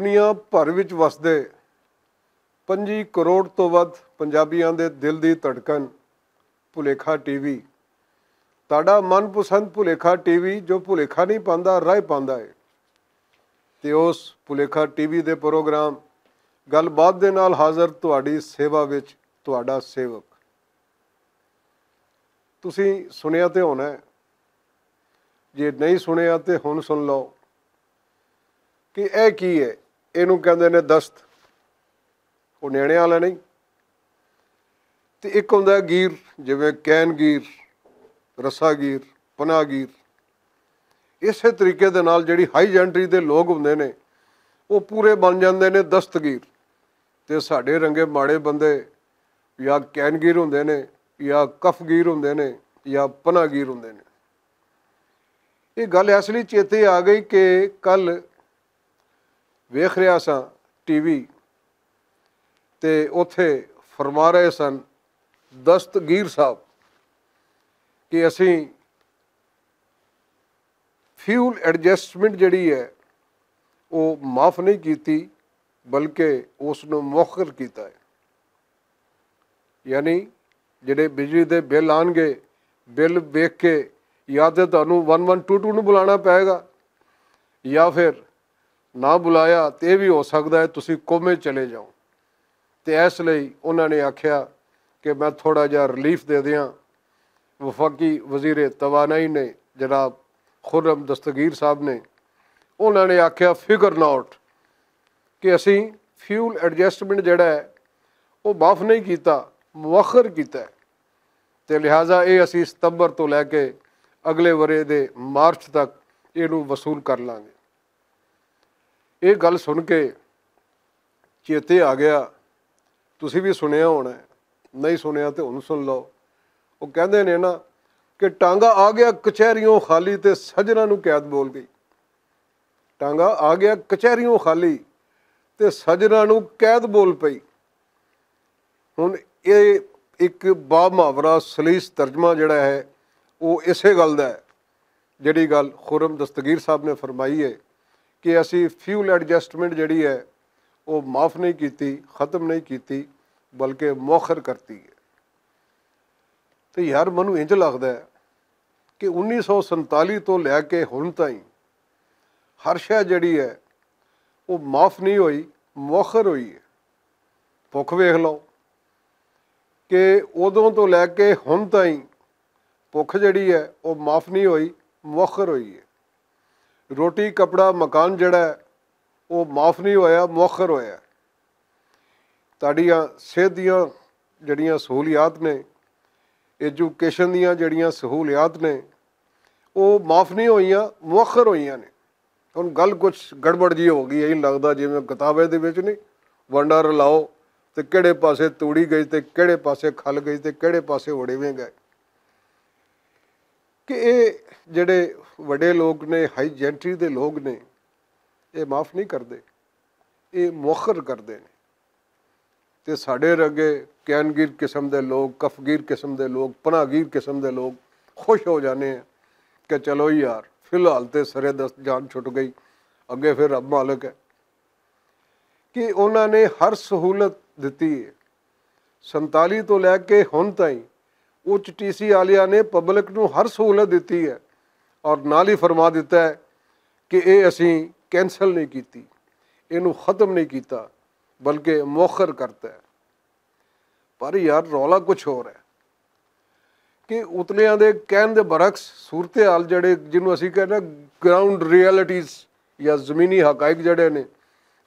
ਦੁਨੀਆ ਭਰ ਵਿੱਚ ਵਸਦੇ 5 ਕਰੋੜ ਤੋਂ ਵੱਧ ਪੰਜਾਬੀਆਂ ਦੇ ਦਿਲ ਦੀ ਧੜਕਣ ਭੁਲੇਖਾ ਟੀਵੀ ਤੁਹਾਡਾ ਮਨਪਸੰਦ ਭੁਲੇਖਾ ਟੀਵੀ ਜੋ ਭੁਲੇਖਾ ਨਹੀਂ ਪਾਉਂਦਾ ਰਹਿ ਪਾਉਂਦਾ ਹੈ ਤੇ ਉਸ ਭੁਲੇਖਾ ਟੀਵੀ ਦੇ ਪ੍ਰੋਗਰਾਮ ਗੱਲਬਾਤ ਦੇ ਨਾਲ ਹਾਜ਼ਰ ਤੁਹਾਡੀ ਸੇਵਾ ਵਿੱਚ ਤੁਹਾਡਾ ਸੇਵਕ ਤੁਸੀਂ ਸੁਣਿਆ ਤੇ ਹੋਣਾ ਜੇ ਨਹੀਂ ਸੁਣਿਆ ਤੇ ਹੁਣ ਸੁਣ ਲਓ ਕਿ ਇਹ ਕੀ ਹੈ ਇਹਨੂੰ ਕਹਿੰਦੇ ਨੇ ਦਸਤ ਉਹ ਨਿਆਣੇ ਵਾਲਾ ਨਹੀਂ ਤੇ ਇੱਕ ਹੁੰਦਾ ਗੀਰ ਜਿਵੇਂ ਕੈਨਗੀਰ ਰਸਾਗੀਰ ਪਨਾਗੀਰ ਇਸੇ ਤਰੀਕੇ ਦੇ ਨਾਲ ਜਿਹੜੀ ਹਾਈ ਜੈਂਟਰੀ ਦੇ ਲੋਕ ਹੁੰਦੇ ਨੇ ਉਹ ਪੂਰੇ ਬਣ ਜਾਂਦੇ ਨੇ ਦਸਤਗੀਰ ਤੇ ਸਾਡੇ ਰੰਗੇ ਮਾੜੇ ਬੰਦੇ ਜਾਂ ਕੈਨਗੀਰ ਹੁੰਦੇ ਨੇ ਜਾਂ ਕਫਗੀਰ ਹੁੰਦੇ ਨੇ ਜਾਂ ਪਨਾਗੀਰ ਹੁੰਦੇ ਨੇ ਇਹ ਗੱਲ ਅਸਲੀ ਚੇਤੇ ਆ ਗਈ ਕਿ ਕੱਲ ਵੇਖ ਰਿਹਾ ਸਾਂ ਟੀਵੀ ਤੇ ਉਥੇ ਫਰਮਾ ਰਹੇ ਸਨ ਦਸਤਗੀਰ ਸਾਹਿਬ ਕਿ ਅਸੀਂ ਫਿਊਲ ਐਡਜਸਟਮੈਂਟ ਜਿਹੜੀ ਹੈ ਉਹ ਮਾਫ ਨਹੀਂ ਕੀਤੀ ਬਲਕਿ ਉਸ ਨੂੰ ਮੁਖਰ ਕੀਤਾ ਹੈ ਯਾਨੀ ਜਿਹੜੇ ਬਿਜਲੀ ਦੇ ਬਿੱਲ ਆਣਗੇ ਬਿੱਲ ਵੇਖ ਕੇ ਯਾਦ ਤੇ ਤੁਹਾਨੂੰ 1122 ਨੂੰ ਬੁਲਾਉਣਾ ਪਏਗਾ ਜਾਂ ਫਿਰ ਨਾ ਬੁਲਾਇਆ ਤੇ ਵੀ ਹੋ ਸਕਦਾ ਹੈ ਤੁਸੀਂ ਕੋਮੇ ਚਲੇ ਜਾਓ ਤੇ ਇਸ ਲਈ ਉਹਨਾਂ ਨੇ ਆਖਿਆ ਕਿ ਮੈਂ ਥੋੜਾ ਜਿਹਾ ਰਿਲੀਫ ਦੇ ਦਿਆਂ ਵਫਾਕੀ ਵਜ਼ੀਰ ਤਵਾਨਾਈ ਨੇ ਜਨਾਬ ਖੁਰਮ ਦਸਤਗੀਰ ਸਾਹਿਬ ਨੇ ਉਹਨਾਂ ਨੇ ਆਖਿਆ ਫਿਗਰ ਨਾਟ ਕਿ ਅਸੀਂ ਫਿਊਲ ਐਡਜਸਟਮੈਂਟ ਜਿਹੜਾ ਹੈ ਉਹ ਮਾਫ ਨਹੀਂ ਕੀਤਾ ਮੁਅਖਰ ਕੀਤਾ ਤੇ ਲਿਹਾਜ਼ਾ ਇਹ ਅਸੀਂ ਸਤੰਬਰ ਤੋਂ ਲੈ ਕੇ ਅਗਲੇ ਵਰੇ ਦੇ ਮਾਰਚ ਤੱਕ ਇਹਨੂੰ ਵਸੂਲ ਕਰ ਲਾਂਗੇ ਇਹ ਗੱਲ ਸੁਣ ਕੇ ਚੇਤੇ ਆ ਗਿਆ ਤੁਸੀਂ ਵੀ ਸੁਣਿਆ ਹੋਣਾ ਨਹੀਂ ਸੁਣਿਆ ਤੇ ਹੁਣ ਸੁਣ ਲਓ ਉਹ ਕਹਿੰਦੇ ਨੇ ਨਾ ਕਿ ਟਾਂਗਾ ਆ ਗਿਆ ਕਚਹਿਰੀਆਂ ਖਾਲੀ ਤੇ ਸਜਣਾ ਨੂੰ ਕੈਦ ਬੋਲ ਗਈ ਟਾਂਗਾ ਆ ਗਿਆ ਕਚਹਿਰੀਆਂ ਖਾਲੀ ਤੇ ਸਜਣਾ ਨੂੰ ਕੈਦ ਬੋਲ ਪਈ ਹੁਣ ਇਹ ਇੱਕ ਬਾ ਮਹਾਵਰਾ ਸਲੀਸ ਤਰਜਮਾ ਜਿਹੜਾ ਹੈ ਉਹ ਇਸੇ ਗੱਲ ਦਾ ਹੈ ਜਿਹੜੀ ਗੱਲ ਖੁਰਮ ਦਸਤਗੀਰ ਸਾਹਿਬ ਨੇ ਫਰਮਾਈ ਹੈ ਕਿ ਅਸੀਂ ਫਿਊਲ ਐਡਜਸਟਮੈਂਟ ਜਿਹੜੀ ਹੈ ਉਹ ਮਾਫ ਨਹੀਂ ਕੀਤੀ ਖਤਮ ਨਹੀਂ ਕੀਤੀ ਬਲਕਿ ਮੌਖਰ ਕਰਤੀ ਹੈ ਤੇ ਯਾਰ ਮਨੂੰ ਇੰਜ ਲੱਗਦਾ ਕਿ 1947 ਤੋਂ ਲੈ ਕੇ ਹੁਣ ਤਾਈਂ ਹਰ ਸ਼ੈ ਜਿਹੜੀ ਹੈ ਉਹ ਮਾਫ ਨਹੀਂ ਹੋਈ ਮੌਖਰ ਹੋਈ ਹੈ ਭੁੱਖ ਵੇਖ ਲਓ ਕਿ ਉਦੋਂ ਤੋਂ ਲੈ ਕੇ ਹੁਣ ਤਾਈਂ ਭੁੱਖ ਜਿਹੜੀ ਹੈ ਉਹ ਮਾਫ ਨਹੀਂ ਹੋਈ ਮੌਖਰ ਹੋਈ ਹੈ ਰੋਟੀ ਕਪੜਾ ਮਕਾਨ ਜਿਹੜਾ ਉਹ ਮਾਫ ਨਹੀਂ ਹੋਇਆ ਮੁਖਰ ਹੋਇਆ ਤੁਹਾਡੀਆਂ ਸਿਹਤ ਦੀਆਂ ਜਿਹੜੀਆਂ ਸਹੂਲੀਅਤ ਨੇ ਐਜੂਕੇਸ਼ਨ ਦੀਆਂ ਜਿਹੜੀਆਂ ਸਹੂਲੀਅਤ ਨੇ ਉਹ ਮਾਫ ਨਹੀਂ ਹੋਈਆਂ ਮੁਖਰ ਹੋਈਆਂ ਨੇ ਹੁਣ ਗੱਲ ਕੁਝ ਗੜਬੜ ਜੀ ਹੋ ਗਈ ਇਹ ਲੱਗਦਾ ਜਿਵੇਂ ਕਿਤਾਬੇ ਦੇ ਵਿੱਚ ਨਹੀਂ ਵੰਡਾ ਰਲਾਓ ਤੇ ਕਿਹੜੇ ਪਾਸੇ ਤੋੜੀ ਗਈ ਤੇ ਕਿਹੜੇ ਪਾਸੇ ਖਲ ਗਈ ਤੇ ਕਿਹੜੇ ਪਾਸੇ ਉੜੇਵੇਂ ਗਏ ਕਿ ਇਹ ਜਿਹੜੇ ਵੱਡੇ ਲੋਕ ਨੇ ਹਾਈ ਜੈਂਟਰੀ ਦੇ ਲੋਕ ਨੇ ਇਹ ਮਾਫ ਨਹੀਂ ਕਰਦੇ ਇਹ ਮੁਖਰ ਕਰਦੇ ਨੇ ਤੇ ਸਾਡੇ ਰਗੇ ਕੈਨਗੀਰ ਕਿਸਮ ਦੇ ਲੋਕ ਕਫਗੀਰ ਕਿਸਮ ਦੇ ਲੋਕ ਪਨਾਗੀਰ ਕਿਸਮ ਦੇ ਲੋਕ ਖੁਸ਼ ਹੋ ਜਾਣੇ ਆ ਕਿ ਚਲੋ ਯਾਰ ਫਿਲਹਾਲ ਤੇ ਸਰੇ ਦਸਤ ਜਾਨ ਛੁੱਟ ਗਈ ਅੱਗੇ ਫਿਰ ਰੱਬ ਮਾਲਕ ਹੈ ਕਿ ਉਹਨਾਂ ਨੇ ਹਰ ਸਹੂਲਤ ਦਿੱਤੀ ਹੈ 47 ਤੋਂ ਲੈ ਕੇ ਹੁਣ ਤਾਈਂ ਉੱਚ ਟੀਸੀ ਵਾਲਿਆਂ ਨੇ ਪਬਲਿਕ ਨੂੰ ਹਰ ਸਹੂਲਤ ਦਿੱਤੀ ਹੈ ਔਰ ਨਾਲ ਹੀ ਫਰਮਾ ਦਿੱਤਾ ਹੈ ਕਿ ਇਹ ਅਸੀਂ ਕੈਨਸਲ ਨਹੀਂ ਕੀਤੀ ਇਹਨੂੰ ਖਤਮ ਨਹੀਂ ਕੀਤਾ ਬਲਕਿ ਮੌਖਰ ਕਰਤਾ ਹੈ ਪਰ ਯਾਰ ਰੌਲਾ ਕੁਝ ਹੋਰ ਹੈ ਕਿ ਉਤਲਿਆਂ ਦੇ ਕਹਿਣ ਦੇ ਬਰਖਸ ਸੂਰਤੇ ਹਾਲ ਜਿਹੜੇ ਜਿਹਨੂੰ ਅਸੀਂ ਕਹਿੰਦੇ ਗਰਾਊਂਡ ਰਿਐਲਿਟੀਜ਼ ਜਾਂ ਜ਼ਮੀਨੀ ਹਕਾਇਕ ਜਿਹੜੇ ਨੇ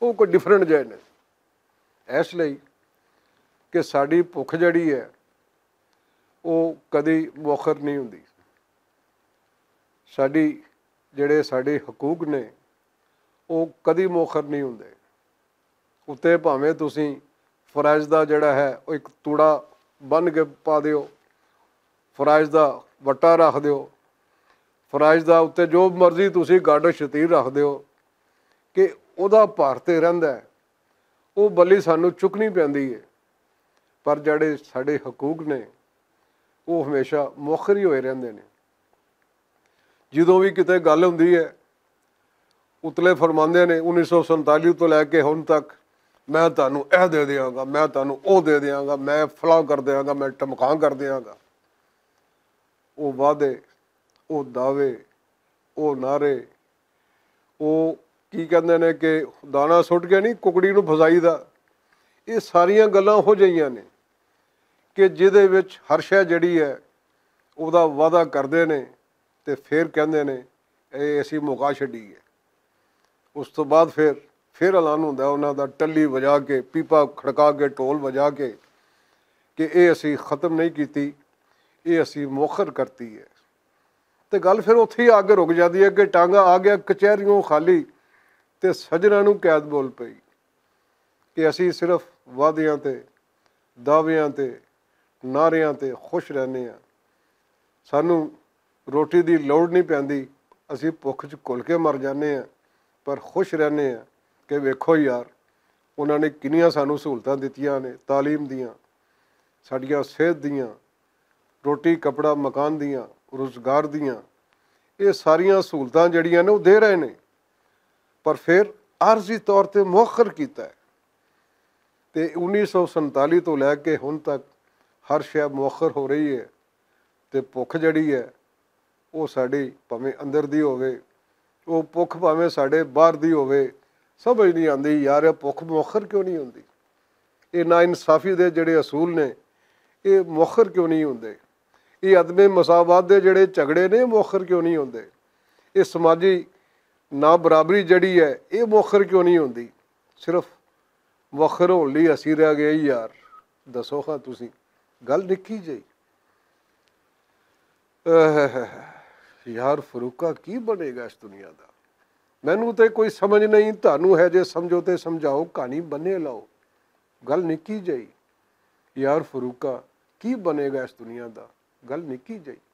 ਉਹ ਕੋਈ ਡਿਫਰੈਂਟ ਜਿਹੇ ਨੇ ਇਸ ਲਈ ਕਿ ਸਾਡੀ ਭੁੱਖ ਜਿਹੜੀ ਹੈ ਉਹ ਕਦੀ ਮੌਖਰ ਨਹੀਂ ਹੁੰਦੀ ਸਾਡੀ ਜਿਹੜੇ ਸਾਡੇ ਹਕੂਕ ਨੇ ਉਹ ਕਦੀ ਮੋਖਰ ਨਹੀਂ ਹੁੰਦੇ ਉੱਤੇ ਭਾਵੇਂ ਤੁਸੀਂ ਫਰਜ਼ ਦਾ ਜਿਹੜਾ ਹੈ ਉਹ ਇੱਕ ਤੂੜਾ ਬੰਨ ਕੇ ਪਾ ਦਿਓ ਫਰਜ਼ ਦਾ ਵਟਾ ਰੱਖ ਦਿਓ ਫਰਜ਼ ਦਾ ਉੱਤੇ ਜੋ ਮਰਜ਼ੀ ਤੁਸੀਂ ਗੱਡ ਸ਼ਤੀਰ ਰੱਖ ਦਿਓ ਕਿ ਉਹਦਾ ਭਾਰ ਤੇ ਰਹਿੰਦਾ ਉਹ ਬਲੀ ਸਾਨੂੰ ਚੁੱਕਣੀ ਪੈਂਦੀ ਹੈ ਪਰ ਜਿਹੜੇ ਸਾਡੇ ਹਕੂਕ ਨੇ ਉਹ ਹਮੇਸ਼ਾ ਮੁਖਰੀ ਹੋਏ ਰਹਿੰਦੇ ਨੇ ਜਦੋਂ ਵੀ ਕਿਤੇ ਗੱਲ ਹੁੰਦੀ ਹੈ ਉਤਲੇ ਫਰਮਾਉਂਦੇ ਨੇ 1947 ਤੋਂ ਲੈ ਕੇ ਹੁਣ ਤੱਕ ਮੈਂ ਤੁਹਾਨੂੰ ਇਹ ਦੇ ਦਿਆਂਗਾ ਮੈਂ ਤੁਹਾਨੂੰ ਉਹ ਦੇ ਦਿਆਂਗਾ ਮੈਂ ਫਲਾ ਕਰ ਦਿਆਂਗਾ ਮੈਂ ਟਮਕਾਂ ਕਰ ਦਿਆਂਗਾ ਉਹ ਵਾਦੇ ਉਹ ਦਾਵੇ ਉਹ ਨਾਰੇ ਉਹ ਕੀ ਕਹਿੰਦੇ ਨੇ ਕਿ ਦਾਣਾ ਸੁੱਟ ਗਿਆ ਨਹੀਂ ਕੁਕੜੀ ਨੂੰ ਫਸਾਈ ਦਾ ਇਹ ਸਾਰੀਆਂ ਗੱਲਾਂ ਹੋ ਜਾਈਆਂ ਨੇ ਕਿ ਜਿਹਦੇ ਵਿੱਚ ਹਰ ਸ਼ੈ ਜਿਹੜੀ ਹੈ ਉਹਦਾ ਵਾਦਾ ਕਰਦੇ ਨੇ ਤੇ ਫਿਰ ਕਹਿੰਦੇ ਨੇ ਇਹ ਅਸੀਂ ਮੌਕਾ ਹੈ ਉਸ ਤੋਂ ਬਾਅਦ ਫਿਰ ਫਿਰ ਐਲਾਨ ਹੁੰਦਾ ਉਹਨਾਂ ਦਾ ਟੱਲੀ ਵਜਾ ਕੇ ਪੀਪਾ ਖੜਕਾ ਕੇ ਢੋਲ ਵਜਾ ਕੇ ਕਿ ਇਹ ਅਸੀਂ ਖਤਮ ਨਹੀਂ ਕੀਤੀ ਇਹ ਅਸੀਂ ਮੁਖਰ ਕਰਤੀ ਹੈ ਤੇ ਗੱਲ ਫਿਰ ਉੱਥੇ ਹੀ ਆ ਕੇ ਰੁਕ ਜਾਂਦੀ ਹੈ ਕਿ ਟਾਂਗਾ ਆ ਗਿਆ ਕਚਹਿਰੀਆਂ ਖਾਲੀ ਤੇ ਸਜਣਾ ਨੂੰ ਕੈਦ ਬੋਲ ਪਈ ਕਿ ਅਸੀਂ ਸਿਰਫ ਵਾਅਦਿਆਂ ਤੇ ਦਾਅਵਿਆਂ ਤੇ ਨਾਰਿਆਂ ਤੇ ਖੁਸ਼ ਰਹਿੰਦੇ ਆ ਸਾਨੂੰ ਰੋਟੀ ਦੀ ਲੋੜ ਨਹੀਂ ਪੈਂਦੀ ਅਸੀਂ ਭੁੱਖ 'ਚ ਕੁਲ ਕੇ ਮਰ ਜਾਂਦੇ ਆ ਪਰ ਖੁਸ਼ ਰਹਿੰਦੇ ਆ ਕਿ ਵੇਖੋ ਯਾਰ ਉਹਨਾਂ ਨੇ ਕਿੰਨੀਆਂ ਸਾਨੂੰ ਸਹੂਲਤਾਂ ਦਿੱਤੀਆਂ ਨੇ تعلیم ਦੀਆਂ ਸਾਡੀਆਂ ਸਿਹਤ ਦੀਆਂ ਰੋਟੀ ਕਪੜਾ ਮਕਾਨ ਦੀਆਂ ਰੋਜ਼ਗਾਰ ਦੀਆਂ ਇਹ ਸਾਰੀਆਂ ਸਹੂਲਤਾਂ ਜਿਹੜੀਆਂ ਨੇ ਉਹ ਦੇ ਰਹੇ ਨੇ ਪਰ ਫਿਰ ਆਰਜ਼ੀ ਤੌਰ ਤੇ ਮੁਖਰ ਕੀਤਾ ਹੈ ਤੇ 1947 ਤੋਂ ਲੈ ਕੇ ਹੁਣ ਤੱਕ ਹਰ ਸ਼ੈ ਮੁਖਰ ਹੋ ਰਹੀ ਹੈ ਤੇ ਭੁੱਖ ਜਿਹੜੀ ਹੈ ਉਹ ਸਾਡੀ ਭਾਵੇਂ ਅੰਦਰ ਦੀ ਹੋਵੇ ਉਹ ਭੁੱਖ ਭਾਵੇਂ ਸਾਡੇ ਬਾਹਰ ਦੀ ਹੋਵੇ ਸਮਝ ਨਹੀਂ ਆਉਂਦੀ ਯਾਰ ਇਹ ਭੁੱਖ ਮੁਖਰ ਕਿਉਂ ਨਹੀਂ ਹੁੰਦੀ ਇਹ ਨਾ ਇਨਸਾਫੀ ਦੇ ਜਿਹੜੇ ਅਸੂਲ ਨੇ ਇਹ ਮੁਖਰ ਕਿਉਂ ਨਹੀਂ ਹੁੰਦੇ ਇਹ ਅਦਮੇ ਮਸਾਵਾਦ ਦੇ ਜਿਹੜੇ ਝਗੜੇ ਨੇ ਮੁਖਰ ਕਿਉਂ ਨਹੀਂ ਹੁੰਦੇ ਇਹ ਸਮਾਜੀ ਨਾ ਬਰਾਬਰੀ ਜਿਹੜੀ ਹੈ ਇਹ ਮੁਖਰ ਕਿਉਂ ਨਹੀਂ ਹੁੰਦੀ ਸਿਰਫ ਮੁਖਰ ਹੋਣ ਲਈ ਅਸੀਂ ਰਹਿ ਗਏ ਯਾਰ ਦੱਸੋ ਖਾ ਤੁਸੀਂ ਗੱਲ ਨਿੱਕੀ ਜਈ ਯਾਰ ਫਰੂਕਾ ਕੀ ਬਣੇਗਾ ਇਸ ਦੁਨੀਆ ਦਾ ਮੈਨੂੰ ਤੇ ਕੋਈ ਸਮਝ ਨਹੀਂ ਤੁਹਾਨੂੰ ਹੈ ਜੇ ਸਮਝੋ ਤੇ ਸਮਝਾਓ ਕਹਾਣੀ ਬੰਨੇ ਲਾਓ ਗੱਲ ਨਿੱਕੀ ਜਈ ਯਾਰ ਫਰੂਕਾ ਕੀ ਬਣੇਗਾ ਇਸ ਦੁਨੀਆ ਦਾ ਗੱਲ ਨਿੱਕੀ ਜਈ